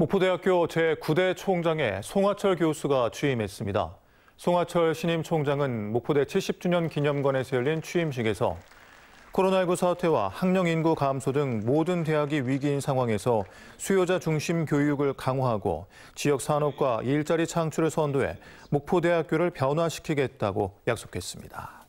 목포대학교 제9대 총장에 송하철 교수가 취임했습니다. 송하철 신임 총장은 목포대 70주년 기념관에서 열린 취임식에서 코로나19 사태와 학령 인구 감소 등 모든 대학이 위기인 상황에서 수요자 중심 교육을 강화하고 지역 산업과 일자리 창출을 선도해 목포대학교를 변화시키겠다고 약속했습니다.